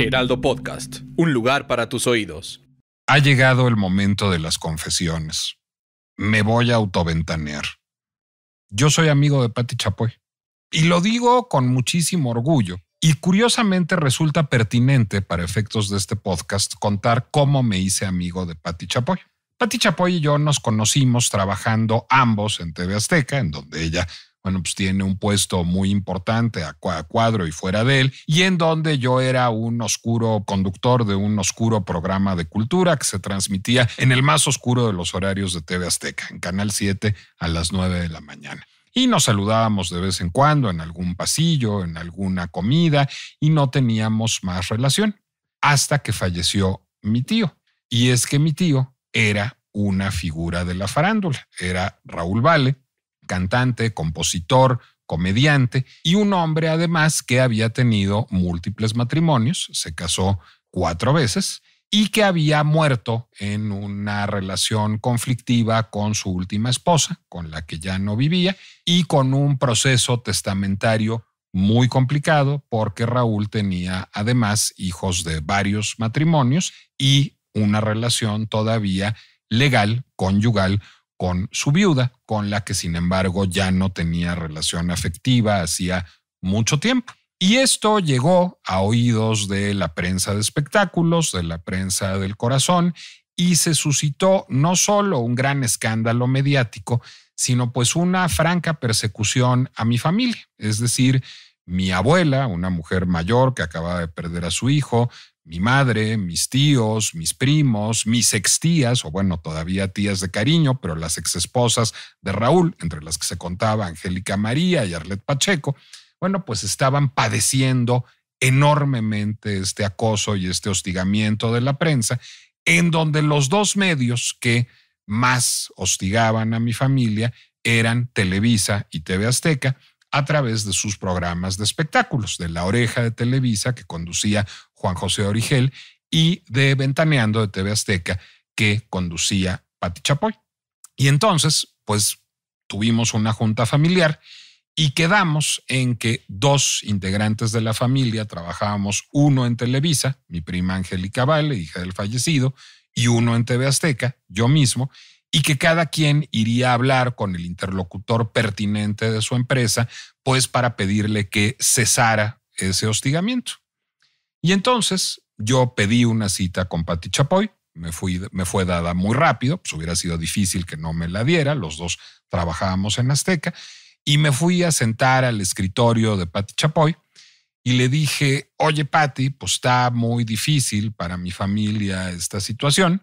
Heraldo Podcast, un lugar para tus oídos. Ha llegado el momento de las confesiones. Me voy a autoventanear. Yo soy amigo de pati Chapoy. Y lo digo con muchísimo orgullo. Y curiosamente resulta pertinente para efectos de este podcast contar cómo me hice amigo de pati Chapoy. Patti Chapoy y yo nos conocimos trabajando ambos en TV Azteca, en donde ella bueno, pues tiene un puesto muy importante a cuadro y fuera de él, y en donde yo era un oscuro conductor de un oscuro programa de cultura que se transmitía en el más oscuro de los horarios de TV Azteca, en Canal 7 a las 9 de la mañana. Y nos saludábamos de vez en cuando en algún pasillo, en alguna comida, y no teníamos más relación, hasta que falleció mi tío. Y es que mi tío era una figura de la farándula, era Raúl Vale, cantante, compositor, comediante y un hombre además que había tenido múltiples matrimonios, se casó cuatro veces y que había muerto en una relación conflictiva con su última esposa, con la que ya no vivía, y con un proceso testamentario muy complicado porque Raúl tenía además hijos de varios matrimonios y una relación todavía legal, conyugal, con su viuda, con la que sin embargo ya no tenía relación afectiva hacía mucho tiempo. Y esto llegó a oídos de la prensa de espectáculos, de la prensa del corazón, y se suscitó no solo un gran escándalo mediático, sino pues una franca persecución a mi familia. Es decir, mi abuela, una mujer mayor que acababa de perder a su hijo, mi madre, mis tíos, mis primos, mis extías, o bueno, todavía tías de cariño, pero las exesposas de Raúl, entre las que se contaba Angélica María y Arlet Pacheco, bueno, pues estaban padeciendo enormemente este acoso y este hostigamiento de la prensa, en donde los dos medios que más hostigaban a mi familia eran Televisa y TV Azteca, a través de sus programas de espectáculos, de La Oreja de Televisa, que conducía Juan José Origel, y de Ventaneando de TV Azteca, que conducía Pati Chapoy. Y entonces, pues tuvimos una junta familiar y quedamos en que dos integrantes de la familia trabajábamos, uno en Televisa, mi prima Angélica Vale, hija del fallecido, y uno en TV Azteca, yo mismo, y que cada quien iría a hablar con el interlocutor pertinente de su empresa, pues para pedirle que cesara ese hostigamiento. Y entonces yo pedí una cita con Patti Chapoy, me, fui, me fue dada muy rápido, pues hubiera sido difícil que no me la diera, los dos trabajábamos en Azteca, y me fui a sentar al escritorio de Patti Chapoy y le dije, oye Patti, pues está muy difícil para mi familia esta situación.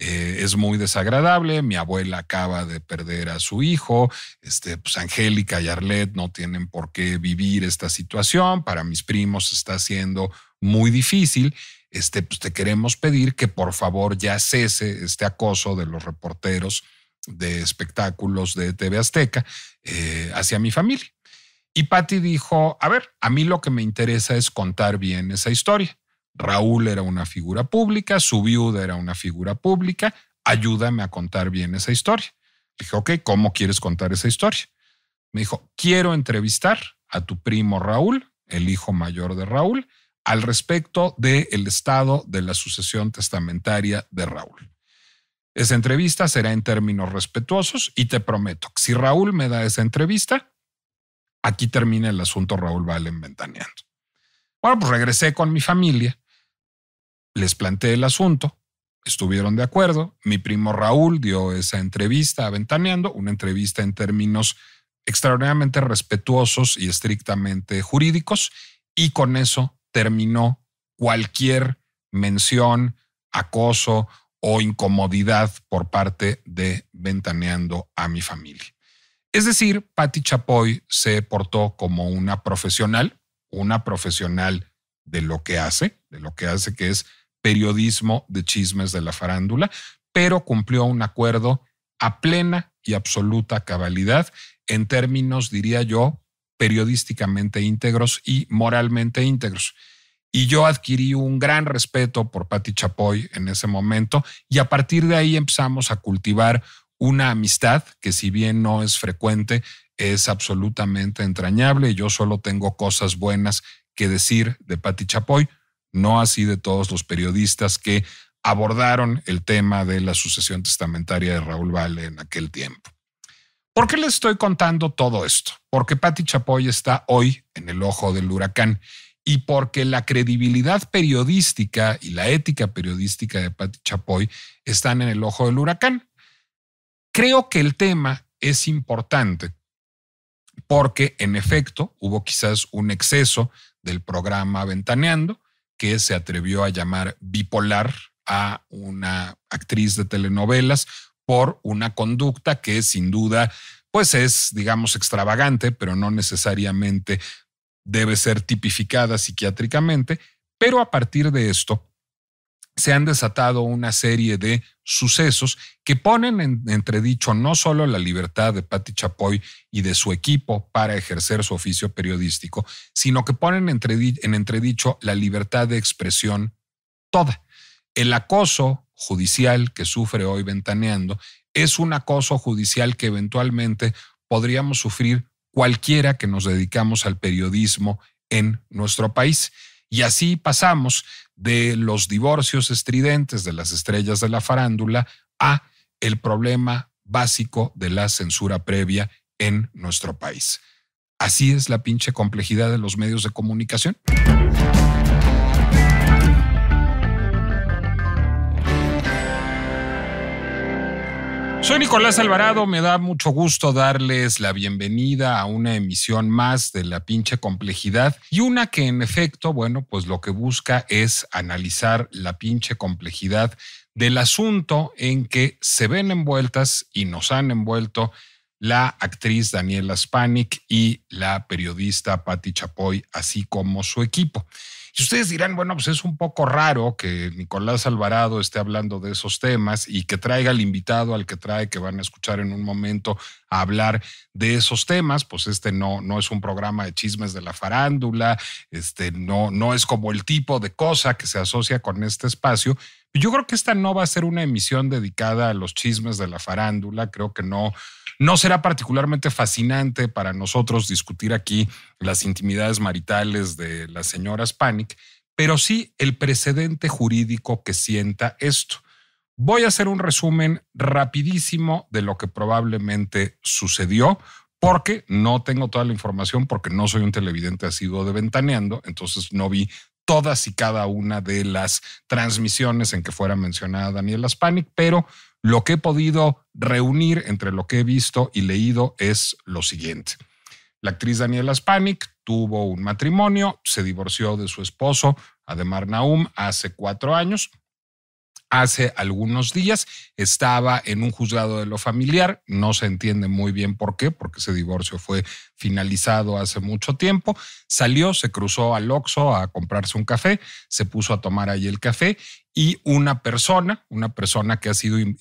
Eh, es muy desagradable, mi abuela acaba de perder a su hijo, este, pues Angélica y Arlet no tienen por qué vivir esta situación, para mis primos está siendo muy difícil. Este, pues, te queremos pedir que por favor ya cese este acoso de los reporteros de espectáculos de TV Azteca eh, hacia mi familia. Y Patty dijo, a ver, a mí lo que me interesa es contar bien esa historia. Raúl era una figura pública, su viuda era una figura pública, ayúdame a contar bien esa historia. dije, ok, ¿cómo quieres contar esa historia? Me dijo, quiero entrevistar a tu primo Raúl, el hijo mayor de Raúl, al respecto del estado de la sucesión testamentaria de Raúl. Esa entrevista será en términos respetuosos y te prometo que si Raúl me da esa entrevista, aquí termina el asunto Raúl Valen ventaneando. Bueno, pues regresé con mi familia, les planteé el asunto, estuvieron de acuerdo, mi primo Raúl dio esa entrevista a ventaneando, una entrevista en términos extraordinariamente respetuosos y estrictamente jurídicos, y con eso terminó cualquier mención, acoso o incomodidad por parte de ventaneando a mi familia. Es decir, Patti Chapoy se portó como una profesional, una profesional de lo que hace, de lo que hace que es periodismo de chismes de la farándula, pero cumplió un acuerdo a plena y absoluta cabalidad en términos, diría yo, periodísticamente íntegros y moralmente íntegros. Y yo adquirí un gran respeto por Patti Chapoy en ese momento y a partir de ahí empezamos a cultivar una amistad que si bien no es frecuente, es absolutamente entrañable. Yo solo tengo cosas buenas que decir de Patti Chapoy, no así de todos los periodistas que abordaron el tema de la sucesión testamentaria de Raúl Vale en aquel tiempo. ¿Por qué les estoy contando todo esto? Porque Patti Chapoy está hoy en el ojo del huracán y porque la credibilidad periodística y la ética periodística de Patti Chapoy están en el ojo del huracán. Creo que el tema es importante porque en efecto hubo quizás un exceso del programa Ventaneando que se atrevió a llamar bipolar a una actriz de telenovelas por una conducta que sin duda, pues es, digamos, extravagante, pero no necesariamente debe ser tipificada psiquiátricamente. Pero a partir de esto, se han desatado una serie de sucesos que ponen en entredicho no solo la libertad de Patty Chapoy y de su equipo para ejercer su oficio periodístico, sino que ponen en entredicho la libertad de expresión toda. El acoso judicial que sufre hoy ventaneando es un acoso judicial que eventualmente podríamos sufrir cualquiera que nos dedicamos al periodismo en nuestro país. Y así pasamos de los divorcios estridentes de las estrellas de la farándula a el problema básico de la censura previa en nuestro país. Así es la pinche complejidad de los medios de comunicación. Soy Nicolás Alvarado, me da mucho gusto darles la bienvenida a una emisión más de la pinche complejidad y una que en efecto, bueno, pues lo que busca es analizar la pinche complejidad del asunto en que se ven envueltas y nos han envuelto la actriz Daniela Spanik y la periodista Patti Chapoy, así como su equipo. Y ustedes dirán, bueno, pues es un poco raro que Nicolás Alvarado esté hablando de esos temas y que traiga al invitado al que trae, que van a escuchar en un momento a hablar de esos temas. Pues este no, no es un programa de chismes de la farándula, este no, no es como el tipo de cosa que se asocia con este espacio. Yo creo que esta no va a ser una emisión dedicada a los chismes de la farándula. Creo que no, no será particularmente fascinante para nosotros discutir aquí las intimidades maritales de las señoras Panic, pero sí el precedente jurídico que sienta esto. Voy a hacer un resumen rapidísimo de lo que probablemente sucedió, porque no tengo toda la información, porque no soy un televidente asiduo de Ventaneando, entonces no vi todas y cada una de las transmisiones en que fuera mencionada Daniela Spanik, pero lo que he podido reunir entre lo que he visto y leído es lo siguiente. La actriz Daniela Spanik tuvo un matrimonio, se divorció de su esposo, Ademar Naum, hace cuatro años, hace algunos días. Estaba en un juzgado de lo familiar, no se entiende muy bien por qué, porque ese divorcio fue finalizado hace mucho tiempo. Salió, se cruzó al Oxxo a comprarse un café, se puso a tomar ahí el café y una persona, una persona que ha sido eh,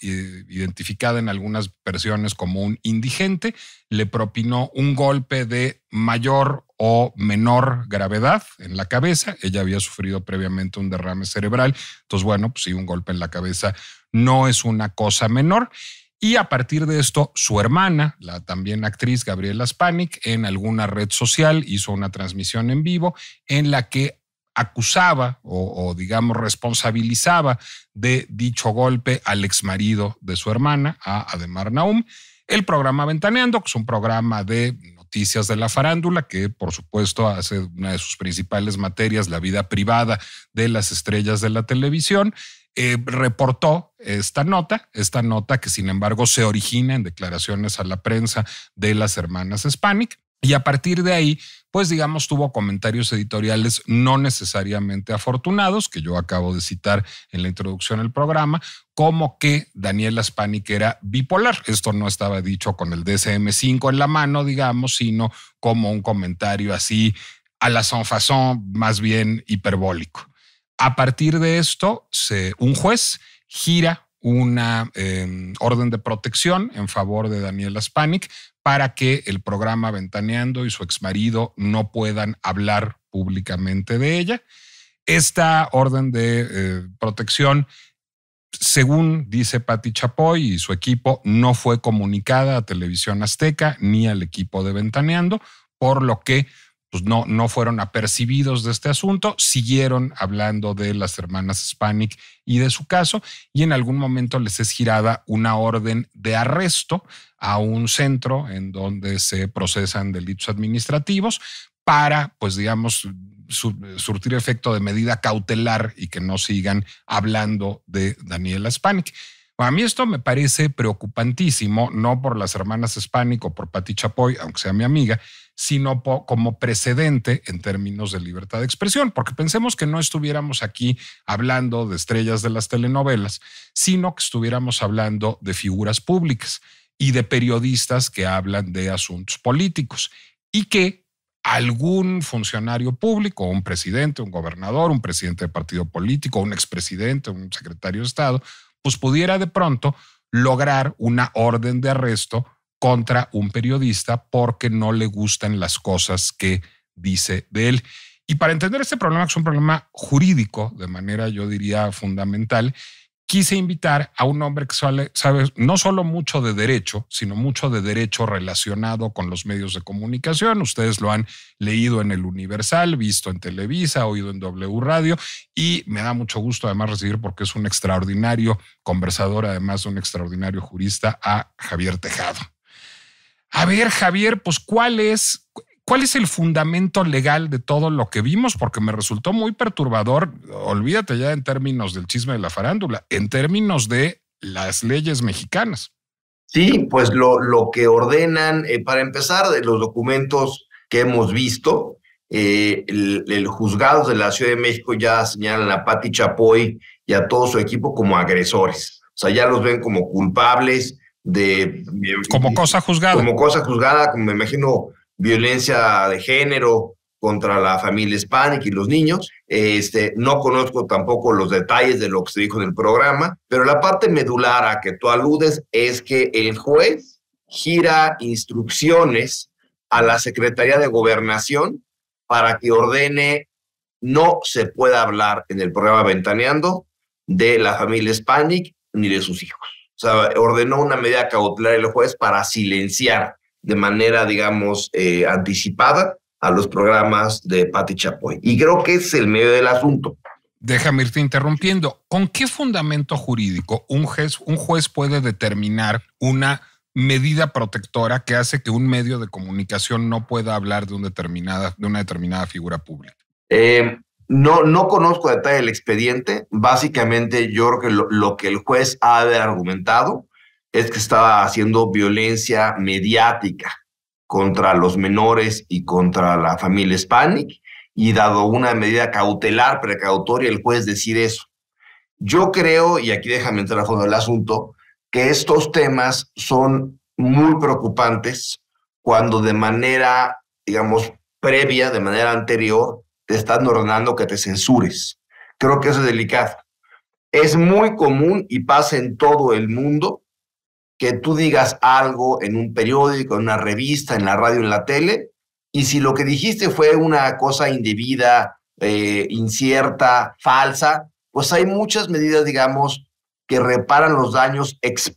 identificada en algunas versiones como un indigente, le propinó un golpe de mayor o menor gravedad en la cabeza. Ella había sufrido previamente un derrame cerebral. Entonces, bueno, pues sí, un golpe en la cabeza no es una cosa menor. Y a partir de esto, su hermana, la también actriz Gabriela Spanik, en alguna red social hizo una transmisión en vivo en la que acusaba o, digamos responsabilizaba de dicho golpe al exmarido de su hermana, a Ademar Naum. El programa Ventaneando, que es un programa de noticias de la farándula, que por supuesto hace una de sus principales materias, la vida privada de las estrellas de la televisión. Eh, reportó esta nota, esta nota que sin embargo se origina en declaraciones a la prensa de las hermanas Hispanic, y a partir de ahí, pues digamos, tuvo comentarios editoriales no necesariamente afortunados, que yo acabo de citar en la introducción del programa, como que Daniela que era bipolar. Esto no estaba dicho con el DSM-5 en la mano, digamos, sino como un comentario así a la sonfazón, más bien hiperbólico. A partir de esto, un juez gira una em, orden de protección en favor de Daniela Spanik para que el programa Ventaneando y su exmarido no puedan hablar públicamente de ella. Esta orden de eh, protección, según dice Patti Chapoy y su equipo, no fue comunicada a Televisión Azteca ni al equipo de Ventaneando, por lo que pues no, no fueron apercibidos de este asunto, siguieron hablando de las hermanas Hispanic y de su caso, y en algún momento les es girada una orden de arresto a un centro en donde se procesan delitos administrativos para, pues digamos, surtir efecto de medida cautelar y que no sigan hablando de Daniela Spanik. A mí esto me parece preocupantísimo, no por las hermanas Spanik o por Pati Chapoy, aunque sea mi amiga, sino como precedente en términos de libertad de expresión, porque pensemos que no estuviéramos aquí hablando de estrellas de las telenovelas, sino que estuviéramos hablando de figuras públicas y de periodistas que hablan de asuntos políticos y que algún funcionario público, un presidente, un gobernador, un presidente de partido político, un expresidente, un secretario de Estado, pues pudiera de pronto lograr una orden de arresto contra un periodista porque no le gustan las cosas que dice de él. Y para entender este problema, que es un problema jurídico de manera, yo diría, fundamental, quise invitar a un hombre que sabe, no solo mucho de derecho, sino mucho de derecho relacionado con los medios de comunicación. Ustedes lo han leído en el Universal, visto en Televisa, oído en W Radio y me da mucho gusto además recibir porque es un extraordinario conversador, además de un extraordinario jurista, a Javier Tejado. A ver, Javier, pues cuál es, es el fundamento legal de todo lo que vimos, porque me resultó muy perturbador, olvídate ya en términos del chisme de la farándula, en términos de las leyes mexicanas. Sí, pues lo, lo que ordenan, eh, para empezar, de los documentos que hemos visto, eh, el, juzgado de la Ciudad de México ya señalan a Pati Chapoy y a todo su equipo como agresores. O sea, ya los ven como culpables, eh, de... Como cosa juzgada. Como cosa juzgada, como me imagino, violencia de género contra la familia hispánica y los niños. Este, no conozco tampoco los detalles de lo que se dijo en el programa, pero la parte medular a que tú aludes es que el juez gira instrucciones a la Secretaría de Gobernación para que ordene no se pueda hablar en el programa Ventaneando de la familia Hispanic ni de sus hijos sea, ordenó una medida cautelar el juez para silenciar de manera, digamos, eh, anticipada a los programas de Pati Chapoy. Y creo que es el medio del asunto. Déjame irte interrumpiendo. ¿Con qué fundamento jurídico un juez, un juez puede determinar una medida protectora que hace que un medio de comunicación no pueda hablar de, de una determinada figura pública? Eh, no, no conozco detalle del expediente. Básicamente, yo creo que lo, que el juez ha de argumentado es que estaba haciendo violencia mediática contra los menores y contra la familia Hispanic, y dado una medida cautelar, precautoria, el juez decir eso. Yo creo, y aquí déjame entrar a fondo del asunto, que estos temas son muy preocupantes cuando de manera, digamos, previa, de manera anterior, están ordenando que te censures. Creo que eso es delicado. Es muy común y pasa en todo el mundo que tú digas algo en un periódico, en una revista, en la radio, en la tele, y si lo que dijiste fue una cosa indebida, eh, incierta, falsa, pues hay muchas medidas, digamos, que reparan los daños ex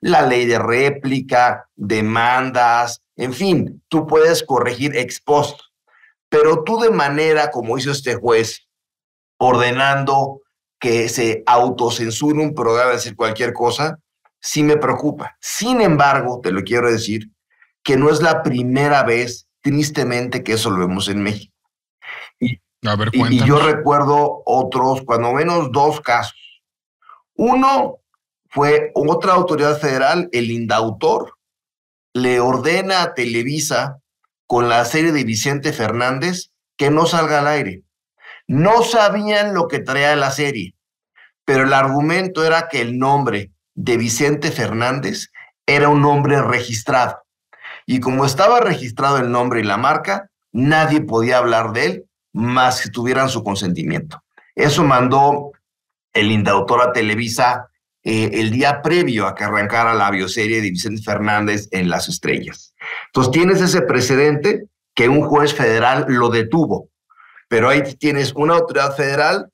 La ley de réplica, demandas, en fin, tú puedes corregir ex pero tú de manera, como hizo este juez, ordenando que se autocensure un programa, decir cualquier cosa, sí me preocupa. Sin embargo, te lo quiero decir, que no es la primera vez, tristemente, que eso lo vemos en México. Y, y, yo recuerdo otros, cuando menos dos casos. Uno fue otra autoridad federal, el indautor, le ordena a Televisa con la serie de Vicente Fernández que no salga al aire. No sabían lo que traía la serie, pero el argumento era que el nombre de Vicente Fernández era un nombre registrado. Y como estaba registrado el nombre y la marca, nadie podía hablar de él más que tuvieran su consentimiento. Eso mandó el indautor a Televisa eh, el día previo a que arrancara la bioserie de Vicente Fernández en Las Estrellas. Entonces tienes ese precedente que un juez federal lo detuvo, pero ahí tienes una autoridad federal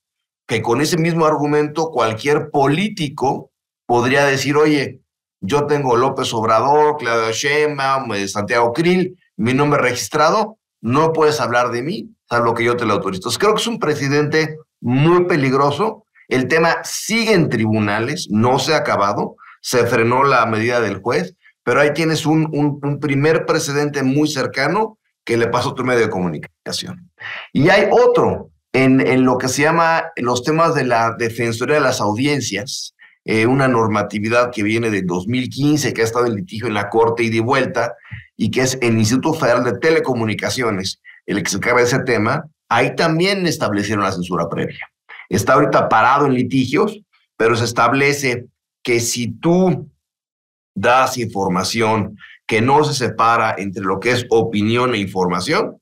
que con ese mismo argumento cualquier político podría decir, oye, yo tengo López Obrador, Claudia Sheinbaum, eh, Santiago Krill, mi nombre registrado, no puedes hablar de mí, salvo que yo te lo autorizo. Creo que es un presidente muy peligroso. El tema sigue en tribunales, no se ha acabado, se frenó la medida del juez, pero ahí tienes un, un, primer precedente muy cercano que le pasa a otro medio de comunicación. Y hay otro en, en, lo que se llama los temas de la Defensoría de las Audiencias, eh, una normatividad que viene de 2015, que ha estado en litigio en la Corte y de vuelta, y que es el Instituto Federal de Telecomunicaciones, el que se encarga de ese tema, ahí también establecieron la censura previa. Está ahorita parado en litigios, pero se establece que si tú das información que no se separa entre lo que es opinión e información,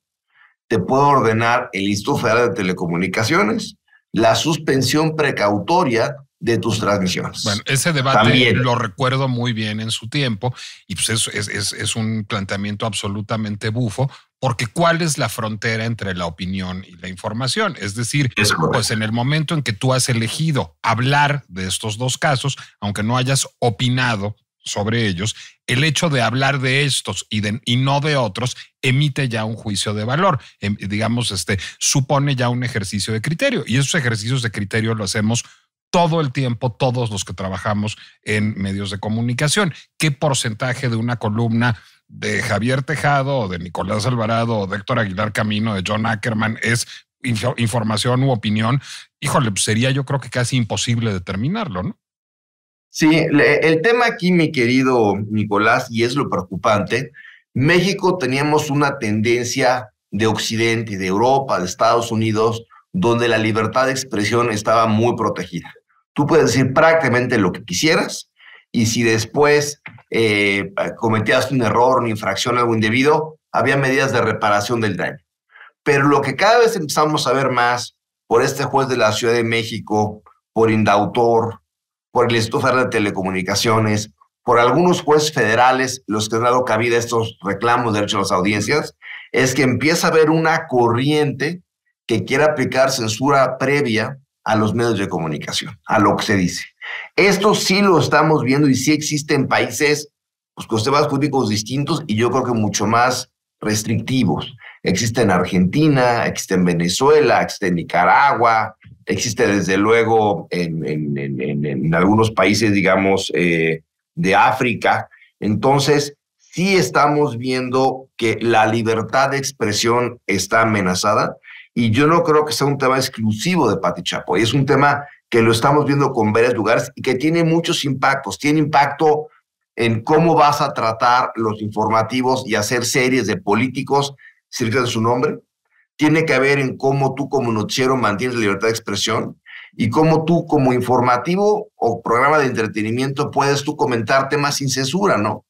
te puedo ordenar el Instituto Federal de Telecomunicaciones la suspensión precautoria de tus transmisiones. Bueno, ese debate lo recuerdo muy bien en su tiempo y pues es, es, un planteamiento absolutamente bufo, porque ¿cuál es la frontera entre la opinión y la información? Es decir, pues en el momento en que tú has elegido hablar de estos dos casos, aunque no hayas opinado sobre ellos, el hecho de hablar de estos y, y no de otros emite ya un juicio de valor, em, digamos, este, supone ya un ejercicio de criterio. Y esos ejercicios de criterio lo hacemos todo el tiempo, todos los que trabajamos en medios de comunicación. ¿Qué porcentaje de una columna de Javier Tejado o de Nicolás Alvarado o de Héctor Aguilar Camino, de John Ackerman es información u opinión? Híjole, pues sería yo creo que casi imposible determinarlo, ¿no? Sí, el tema aquí, mi querido Nicolás, y es lo preocupante, México teníamos una tendencia de Occidente, de Europa, de Estados Unidos, donde la libertad de expresión estaba muy protegida. Tú puedes decir prácticamente lo que quisieras y si después eh, cometías un error, una infracción, algo indebido, había medidas de reparación del daño. Pero lo que cada vez empezamos a ver más por este juez de la Ciudad de México, por Indautor, por el Instituto Federal de Telecomunicaciones, por algunos jueces federales, los que han dado cabida a estos reclamos de derechos a las audiencias, es que empieza a haber una corriente que quiere aplicar censura previa a los medios de comunicación, a lo que se dice. Esto sí lo estamos viendo y sí existen países pues, con sistemas jurídicos distintos y yo creo que mucho más restrictivos. Existe en Argentina, existe en Venezuela, existe en Nicaragua, Existe desde luego en, algunos países, digamos, eh, de África. Entonces, sí estamos viendo que la libertad de expresión está amenazada y yo no creo que sea un tema exclusivo de Pati y Es un tema que lo estamos viendo con varios lugares y que tiene muchos impactos. Tiene impacto en cómo vas a tratar los informativos y hacer series de políticos cerca de su nombre tiene que ver en cómo tú como noticiero mantienes la libertad de expresión y cómo tú como informativo o programa de entretenimiento puedes tú comentar temas sin censura, ¿no?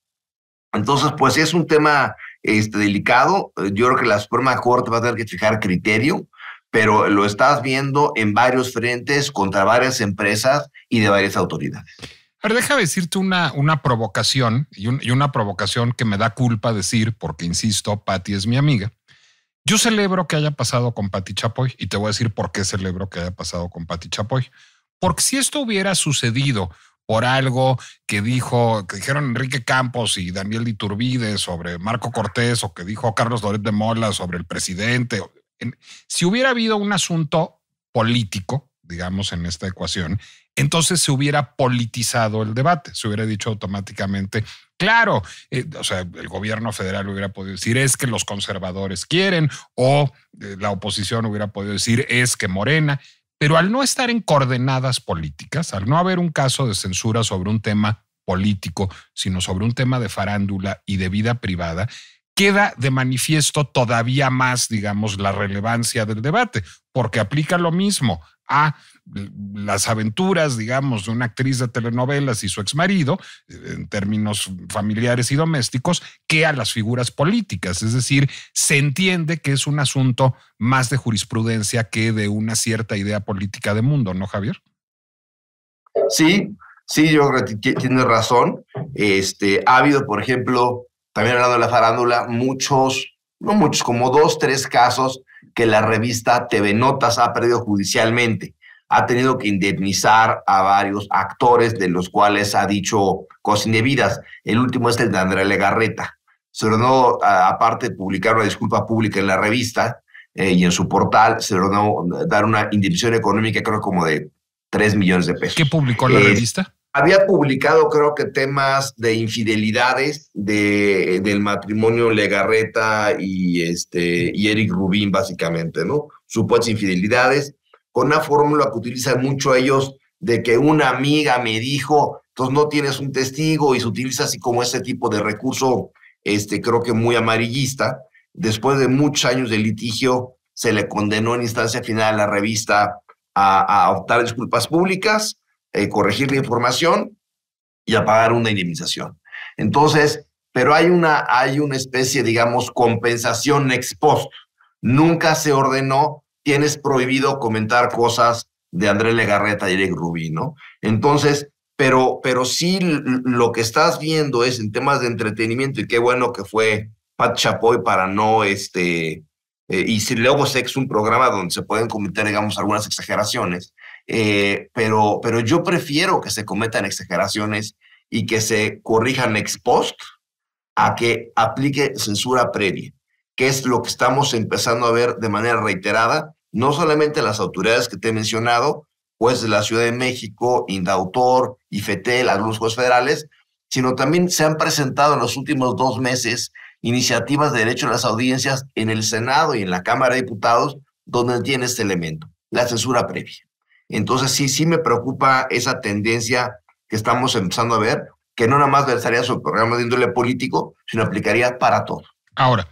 Entonces, pues es un tema este, delicado. Yo creo que la Suprema Corte va a tener que fijar criterio, pero lo estás viendo en varios frentes, contra varias empresas y de varias autoridades. Pero déjame decirte una, una provocación y, una provocación que me da culpa decir, porque insisto, Patti es mi amiga. Yo celebro que haya pasado con Pati Chapoy y te voy a decir por qué celebro que haya pasado con Pati Chapoy. Porque si esto hubiera sucedido por algo que dijo, que dijeron Enrique Campos y Daniel Iturbide sobre Marco Cortés o que dijo Carlos Loret de Mola sobre el presidente, si hubiera habido un asunto político, digamos, en esta ecuación, entonces se hubiera politizado el debate, se hubiera dicho automáticamente, claro, eh, o sea, el gobierno federal hubiera podido decir es que los conservadores quieren o eh, la oposición hubiera podido decir es que Morena, pero al no estar en coordenadas políticas, al no haber un caso de censura sobre un tema político, sino sobre un tema de farándula y de vida privada, queda de manifiesto todavía más, digamos, la relevancia del debate, porque aplica lo mismo a las aventuras, digamos, de una actriz de telenovelas y su exmarido, eh, en términos familiares y domésticos, que a las figuras políticas. Es decir, se entiende que es un asunto más de jurisprudencia que de una cierta idea política de mundo, ¿no, Javier? Sí, sí, yo creo que tienes razón. Este, ha habido, por ejemplo, también hablando de la farándula, muchos, no muchos, como dos, tres casos la revista TV Notas ha perdido judicialmente. Ha tenido que indemnizar a varios actores de los cuales ha dicho cosas indebidas. El último es el de Andrea Legarreta. Se ordenó, aparte de publicar una disculpa pública en la revista eh, y en su portal, se ordenó eh, dar una indemnización económica, creo como de 3 millones de pesos. ¿Qué publicó la eh, revista? había publicado creo que temas de infidelidades de, del matrimonio Legarreta y, este, y Eric Rubín, básicamente, ¿no? Supuestas infidelidades, con una fórmula que utilizan mucho ellos de que una amiga me dijo, entonces no tienes un testigo y se utiliza así como ese tipo de recurso, este, creo que muy amarillista. Después de muchos años de litigio, se le condenó en instancia final a la revista a, a optar disculpas públicas eh, corregir la información y a pagar una indemnización. Entonces, pero hay una, hay una especie, digamos, compensación ex post. Nunca se ordenó, tienes prohibido comentar cosas de Andrés Legarreta y Eric Rubí, ¿no? Entonces, pero, pero sí lo que estás viendo es en temas de entretenimiento, y qué bueno que fue Pat Chapoy para no, este, eh, y si luego es un programa donde se pueden cometer, digamos, algunas exageraciones, eh, pero, pero yo prefiero que se cometan exageraciones y que se corrijan ex post a que aplique censura previa, que es lo que estamos empezando a ver de manera reiterada, no solamente las autoridades que te he mencionado, pues de la Ciudad de México, Indautor, IFETEL, las jueces federales, sino también se han presentado en los últimos dos meses iniciativas de derecho a las audiencias en el Senado y en la Cámara de Diputados, donde tiene este elemento, la censura previa. Entonces sí, sí me preocupa esa tendencia que estamos empezando a ver, que no nada más versaría sobre programa de índole político, sino aplicaría para todo. Ahora,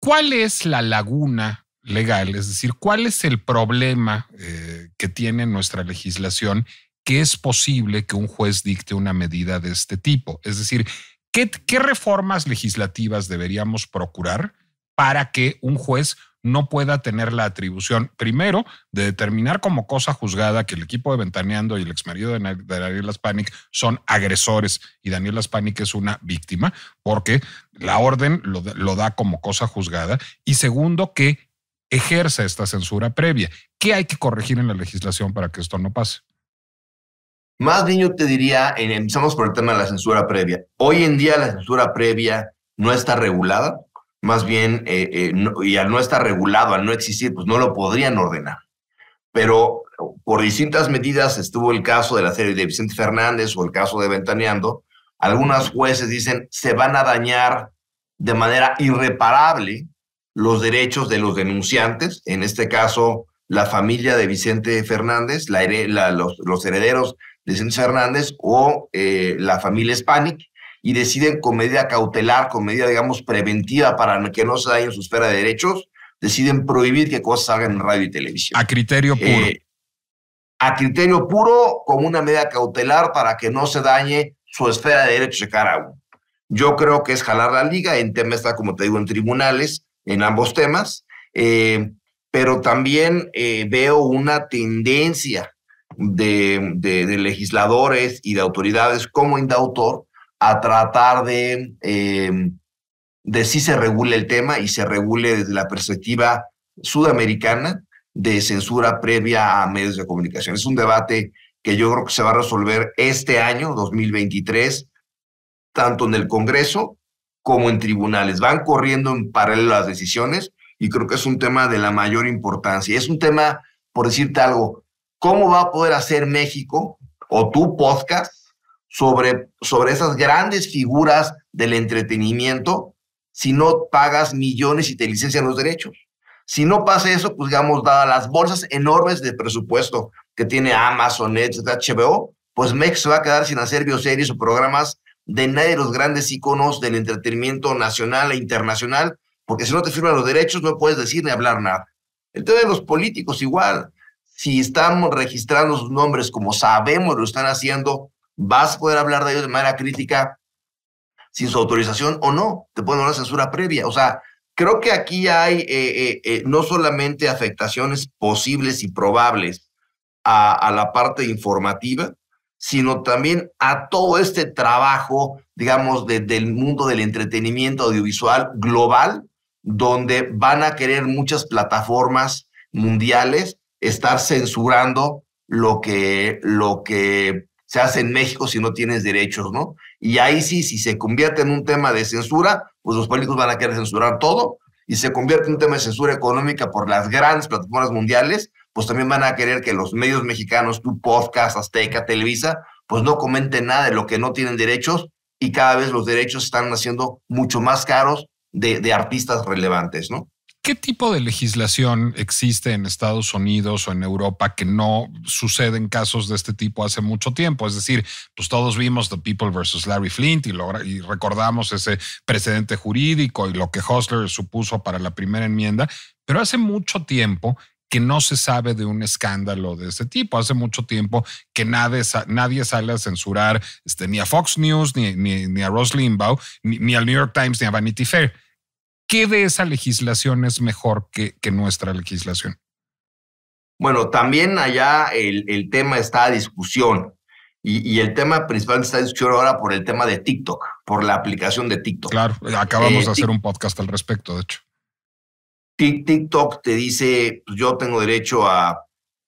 ¿cuál es la laguna legal? Es decir, ¿cuál es el problema eh, que tiene nuestra legislación que es posible que un juez dicte una medida de este tipo? Es decir, qué reformas legislativas deberíamos procurar para que un juez no pueda tener la atribución, primero, de determinar como cosa juzgada que el equipo de Ventaneando y el exmarido de Daniel Laspanic son agresores y Daniel Laspanic es una víctima, porque la orden lo, lo da como cosa juzgada. Y segundo, que ejerza esta censura previa. ¿Qué hay que corregir en la legislación para que esto no pase? Más bien yo te diría, empezamos por el tema de la censura previa. Hoy en día la censura previa no está regulada más bien, eh, eh, y al no estar regulado, al no existir, pues no lo podrían ordenar. Pero por distintas medidas estuvo el caso de la serie de Vicente Fernández o el caso de Ventaneando. Algunas jueces dicen se van a dañar de manera irreparable los derechos de los denunciantes, en este caso la familia de Vicente Fernández, la, los, herederos de Vicente Fernández o eh, la familia Hispanic, y deciden con medida cautelar, con medida, digamos, preventiva para que no se dañe su esfera de derechos, deciden prohibir que cosas salgan en radio y televisión. A criterio puro. Eh, a criterio puro, con una medida cautelar para que no se dañe su esfera de derechos de Yo creo que es jalar la liga, en tema está, como te digo, en tribunales, en ambos temas, eh, pero también eh, veo una tendencia de, de, legisladores y de autoridades como Indautor a tratar de, em, de si se regule el tema y se regule desde la perspectiva sudamericana de censura previa a medios de comunicación. Es un debate que yo creo que se va a resolver este año, 2023, tanto en el Congreso como en tribunales. Van corriendo en paralelo las decisiones y creo que es un tema de la mayor importancia. Es un tema, por decirte algo, ¿cómo va a poder hacer México o tu podcast sobre, sobre esas grandes figuras del entretenimiento si no pagas millones y te licencian los derechos. Si no pasa eso, pues digamos, dadas las bolsas enormes de presupuesto que tiene Amazon, Netflix, HBO, pues Mex se va a quedar sin hacer bioseries o programas de nadie de los grandes iconos del entretenimiento nacional e internacional, porque si no te firman los derechos no puedes decir ni hablar nada. Entonces los políticos igual, si estamos registrando sus nombres como sabemos lo están haciendo Vas a poder hablar de ellos de manera crítica sin su autorización o no. Te pueden dar una censura previa. O sea, creo que aquí hay eh, eh, eh, no solamente afectaciones posibles y probables a, la parte informativa, sino también a todo este trabajo, digamos, del mundo del entretenimiento audiovisual global, donde van a querer muchas plataformas mundiales estar censurando lo que, lo que se hace en México si no tienes derechos, ¿no? Y ahí sí, si se convierte en un tema de censura, pues los políticos van a querer censurar todo, y se convierte en un tema de censura económica por las grandes plataformas mundiales, pues también van a querer que los medios mexicanos, tu podcast, Azteca, Televisa, pues no comenten nada de lo que no tienen derechos y cada vez los derechos están haciendo mucho más caros de artistas relevantes, ¿no? ¿Qué tipo de legislación existe en Estados Unidos o en Europa que no en casos de este tipo hace mucho tiempo? Es decir, pues todos vimos The People versus Larry Flint y, recordamos ese precedente jurídico y lo que Hostler supuso para la primera enmienda, pero hace mucho tiempo que no se sabe de un escándalo de este tipo. Hace mucho tiempo que nadie, nadie sale a censurar este, ni a Fox News, ni, a Ross Limbaugh, ni, al New York Times, ni a Vanity Fair. ¿Qué de esa legislación es mejor que, nuestra legislación? Bueno, también allá el, tema está a discusión. Y, el tema principal está a discusión ahora por el tema de TikTok, por la aplicación de TikTok. Claro, acabamos eh, de hacer un podcast al respecto, de hecho. TikTok te dice, pues yo tengo derecho a,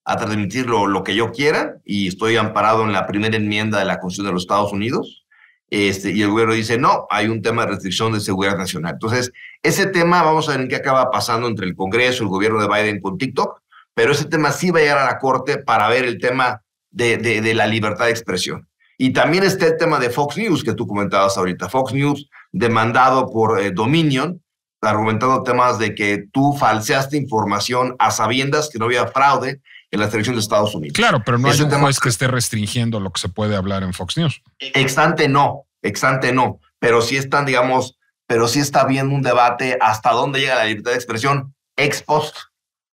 transmitir lo, que yo quiera y estoy amparado en la primera enmienda de la Constitución de los Estados Unidos. Este, y el gobierno dice, no, hay un tema de restricción de seguridad nacional. Entonces, ese tema vamos a ver en qué acaba pasando entre el Congreso, el gobierno de Biden con TikTok, pero ese tema sí va a llegar a la Corte para ver el tema de, de, la libertad de expresión. Y también está el tema de Fox News que tú comentabas ahorita. Fox News demandado por eh, Dominion, argumentando temas de que tú falseaste información a sabiendas que no había fraude la selección de Estados Unidos. Claro, pero no es que esté restringiendo lo que se puede hablar en Fox News. Exante no, exante no, pero sí están, digamos, pero sí está viendo un debate hasta dónde llega la libertad de expresión ex post,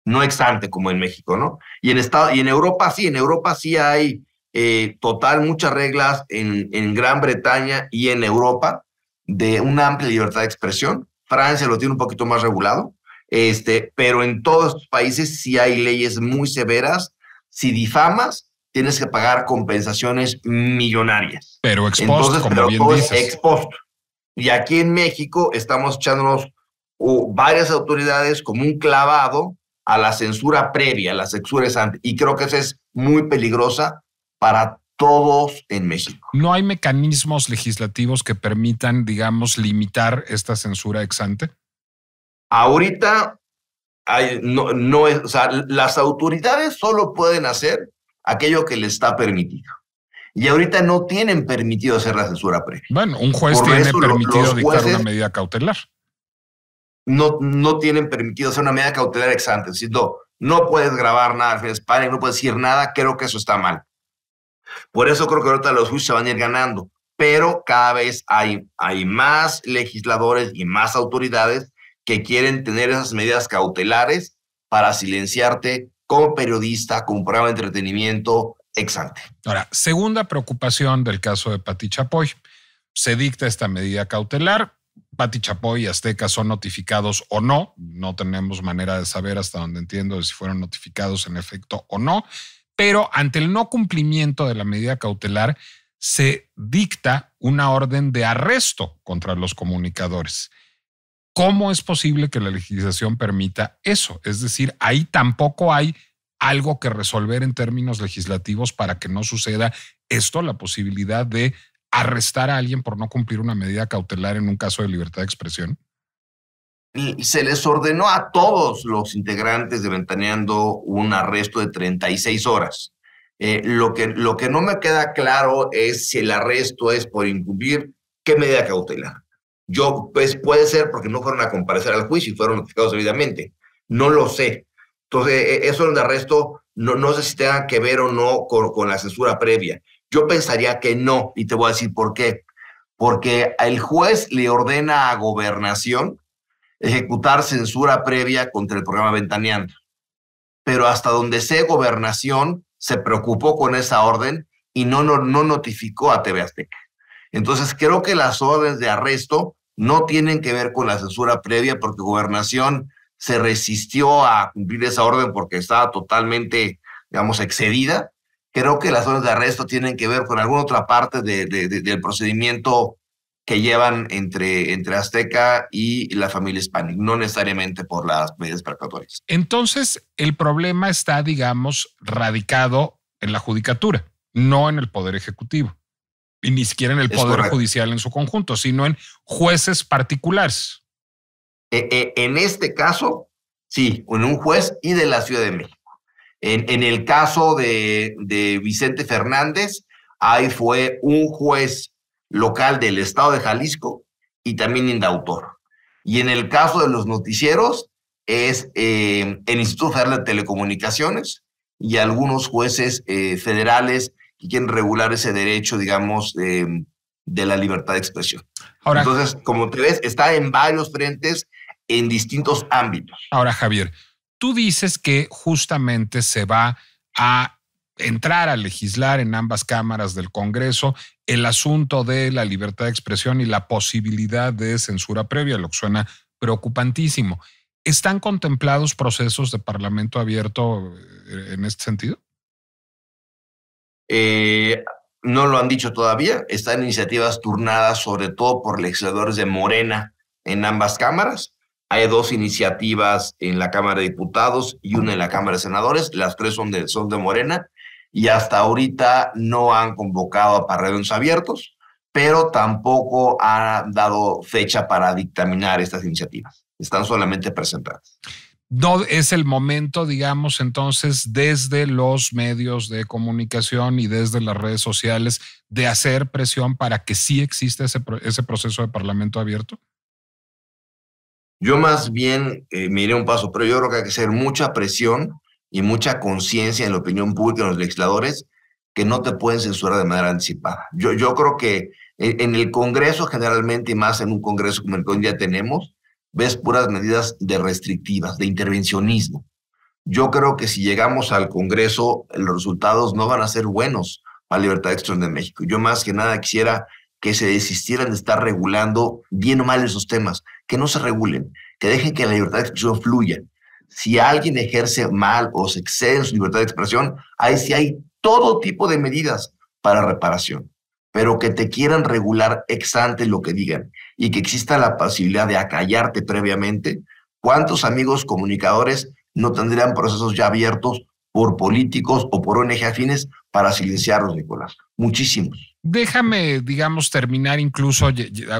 no ex como en México, ¿no? Y en, Estado, y en Europa sí, en Europa sí hay eh, total muchas reglas en, en Gran Bretaña y en Europa de una amplia libertad de expresión. Francia lo tiene un poquito más regulado, este, pero en todos estos países sí hay leyes muy severas. Si difamas, tienes que pagar compensaciones millonarias. Pero expuesto, como bien dices. Y aquí en México estamos echándonos varias autoridades como un clavado a la censura previa, a la censura exante. Y creo que esa es muy peligrosa para todos en México. No hay mecanismos legislativos que permitan, digamos, limitar esta censura ex ante. Ahorita no, es, o las autoridades solo pueden hacer aquello que les está permitido. Y ahorita no tienen permitido hacer la censura previa. Bueno, un juez tiene permitido dictar una medida cautelar. No, no tienen permitido hacer una medida cautelar ex ante. Es no, no puedes grabar nada no puedes decir nada, creo que eso está mal. Por eso creo que ahorita los juicios se van a ir ganando, pero cada vez hay, hay más legisladores y más autoridades que quieren tener esas medidas cautelares para silenciarte como periodista, como programa de entretenimiento ex ante. Ahora, segunda preocupación del caso de Pati Chapoy. Se dicta esta medida cautelar. Pati Chapoy y Azteca son notificados o no. No tenemos manera de saber hasta donde entiendo si fueron notificados en efecto o no. Pero ante el no cumplimiento de la medida cautelar, se dicta una orden de arresto contra los comunicadores. ¿Cómo es posible que la legislación permita eso? Es decir, ahí tampoco hay algo que resolver en términos legislativos para que no suceda esto, la posibilidad de arrestar a alguien por no cumplir una medida cautelar en un caso de libertad de expresión? Se les ordenó a todos los integrantes de Ventaneando un arresto de 36 horas. Eh, lo, que, lo que no me queda claro es si el arresto es por incumplir qué medida cautelar. Yo, pues puede ser porque no fueron a comparecer al juicio y fueron notificados debidamente. No lo sé. Entonces, e, eso del arresto no, no sé si tenga que ver o no con, la censura previa. Yo pensaría que no, y te voy a decir por qué. Porque el juez le ordena a gobernación ejecutar censura previa contra el programa Ventaneando. Pero hasta donde sé, gobernación se preocupó con esa orden y no, no, no notificó a TV Azteca. Entonces, creo que las órdenes de arresto no tienen que ver con la censura previa porque Gobernación se resistió a cumplir esa orden porque estaba totalmente, digamos, excedida. Creo que las órdenes de arresto tienen que ver con alguna otra parte del procedimiento que llevan entre, entre Azteca y la familia hispanic, no necesariamente por las medidas precatorias. Entonces, el problema está, digamos, radicado en la judicatura, no en el Poder Ejecutivo y ni siquiera en el Poder Judicial en su conjunto, sino en jueces particulares. E, e, en este caso, sí, en un juez y de la Ciudad de México. En, el caso de, Vicente Fernández, ahí fue un juez local del estado de Jalisco y también indautor. Y en el caso de los noticieros, es eh, el Instituto Federal de Telecomunicaciones y algunos jueces eh, federales y quieren regular ese derecho, digamos, de la libertad de expresión. Ahora, Entonces, como te ves, está en varios frentes, en distintos ámbitos. Ahora, Javier, tú dices que justamente se va a entrar a legislar en ambas cámaras del Congreso el asunto de la libertad de expresión y la posibilidad de censura previa, lo que suena preocupantísimo. ¿Están contemplados procesos de Parlamento abierto eh, en este sentido? Eh, no lo han dicho todavía, están iniciativas turnadas sobre todo por legisladores de Morena en ambas cámaras. Hay dos iniciativas en la Cámara de Diputados y una en la Cámara de Senadores, las tres son de, son de Morena y hasta ahorita no han convocado a parredones abiertos, pero tampoco han dado fecha para dictaminar estas iniciativas, están solamente presentadas no es el momento, digamos, entonces, desde los medios de comunicación y desde las redes sociales, de hacer presión para que sí exista ese, proceso de Parlamento abierto? Yo más bien eh, miré un paso, pero yo creo que hay que hacer mucha presión y mucha conciencia en la opinión pública, en los legisladores, que no te pueden censurar de manera anticipada. Yo, yo creo que en, en el Congreso generalmente, y más en un Congreso como el que hoy día tenemos, ves puras medidas de restrictivas, de intervencionismo. Yo creo que si llegamos al Congreso, los resultados no van a ser buenos para la libertad de expresión de México. Yo más que nada quisiera que se desistieran de estar regulando bien o mal esos temas, que no se regulen, que dejen que la libertad de expresión fluya. Si alguien ejerce mal o se excede en su libertad de expresión, ahí sí hay todo tipo de medidas para reparación pero que te quieran regular ex ante lo que digan y que exista la posibilidad de acallarte previamente, ¿cuántos amigos comunicadores no tendrían procesos ya abiertos por políticos o por ONG afines para silenciarlos, Nicolás? Muchísimos. Déjame, digamos, terminar incluso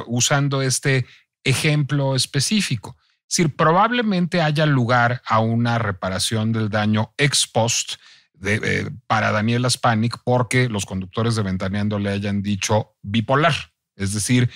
usando este ejemplo específico. Si probablemente haya lugar a una reparación del daño ex post eh, para Daniela Spanik, porque los conductores de Ventaneando le hayan dicho bipolar. Es decir,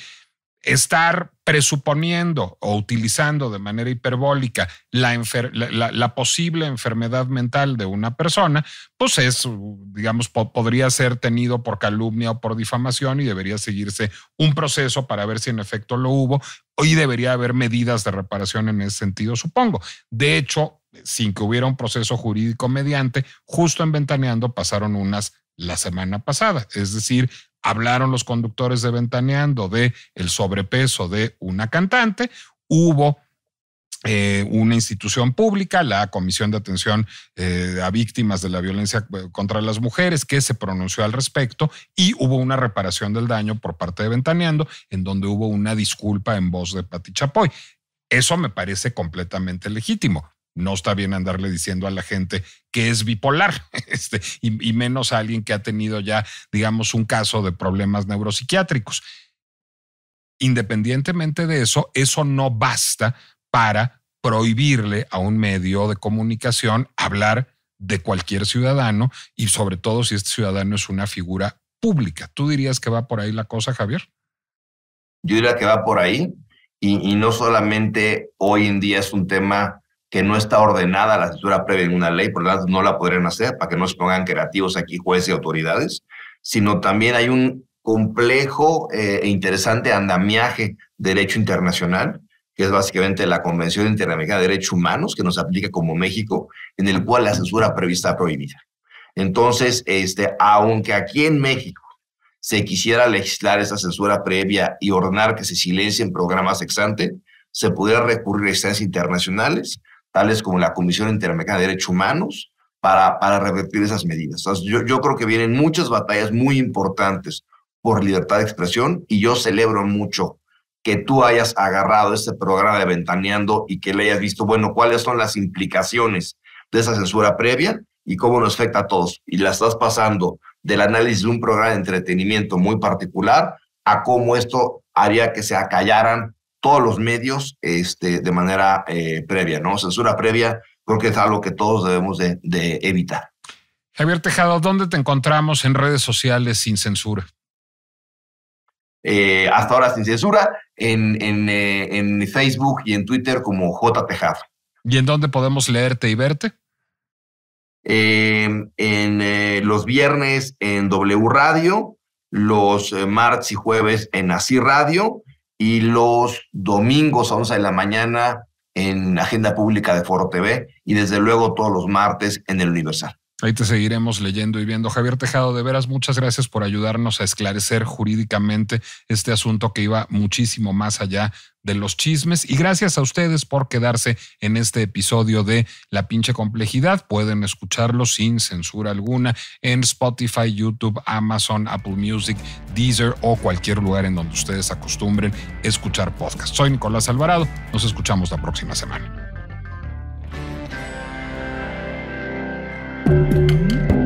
estar presuponiendo o utilizando de manera hiperbólica la, posible enfermedad mental de una persona, pues es, digamos, podría ser tenido por calumnia o por difamación y debería seguirse un proceso para ver si en efecto lo hubo y debería haber medidas de reparación en ese sentido, supongo. De hecho, sin que hubiera un proceso jurídico mediante, justo en Ventaneando pasaron unas la semana pasada. Es decir, hablaron los conductores de Ventaneando de el sobrepeso de una cantante, hubo eh, una institución pública, la Comisión de Atención eh, a Víctimas de la Violencia eh, contra las Mujeres, que se pronunció al respecto y hubo una reparación del daño por parte de Ventaneando, en donde hubo una disculpa en voz de Pati Chapoy. Eso me parece completamente legítimo no está bien andarle diciendo a la gente que es bipolar, este, y, menos a alguien que ha tenido ya, digamos, un caso de problemas neuropsiquiátricos. Independientemente de eso, eso no basta para prohibirle a un medio de comunicación hablar de cualquier ciudadano y sobre todo si este ciudadano es una figura pública. ¿Tú dirías que va por ahí la cosa, Javier? Yo diría que va por ahí y no solamente hoy en día es un tema que no está ordenada la censura previa en una ley, por lo tanto no la podrían hacer para que no se pongan creativos aquí jueces y autoridades, sino también hay un complejo eh, e interesante andamiaje de derecho internacional, que es básicamente la Convención Interamericana de Derechos Humanos, que nos aplica como México, en el cual la censura prevista prohibida. Entonces, este, aunque aquí en México se quisiera legislar esa censura previa y ordenar que se silencien programas ex ante, se pudiera recurrir a instancias internacionales tales como la Comisión Interamericana de Derechos Humanos, para, para revertir esas medidas. yo, yo creo que vienen muchas batallas muy importantes por libertad de expresión y yo celebro mucho que tú hayas agarrado este programa de Ventaneando y que le hayas visto, bueno, cuáles son las implicaciones de esa censura previa y cómo nos afecta a todos. Y la estás pasando del análisis de un programa de entretenimiento muy particular a cómo esto haría que se acallaran todos los medios este, de manera eh, previa, ¿no? Censura previa creo que es algo que todos debemos de, evitar. Javier Tejado, ¿dónde te encontramos en redes sociales sin censura? Eh, hasta ahora sin censura, en, eh, en, Facebook y en Twitter como J. ¿Y en dónde podemos leerte y verte? Em, en los viernes en W Radio, los martes y jueves en Así Radio, y los domingos a 11 de la mañana en Agenda Pública de Foro TV y desde luego todos los martes en el Universal. Ahí te seguiremos leyendo y viendo. Javier Tejado, de veras, muchas gracias por ayudarnos a esclarecer jurídicamente este asunto que iba muchísimo más allá de los chismes. Y gracias a ustedes por quedarse en este episodio de La pinche complejidad. Pueden escucharlo sin censura alguna en Spotify, YouTube, Amazon, Apple Music, Deezer o cualquier lugar en donde ustedes acostumbren escuchar podcast. Soy Nicolás Alvarado. Nos escuchamos la próxima semana. Música hum?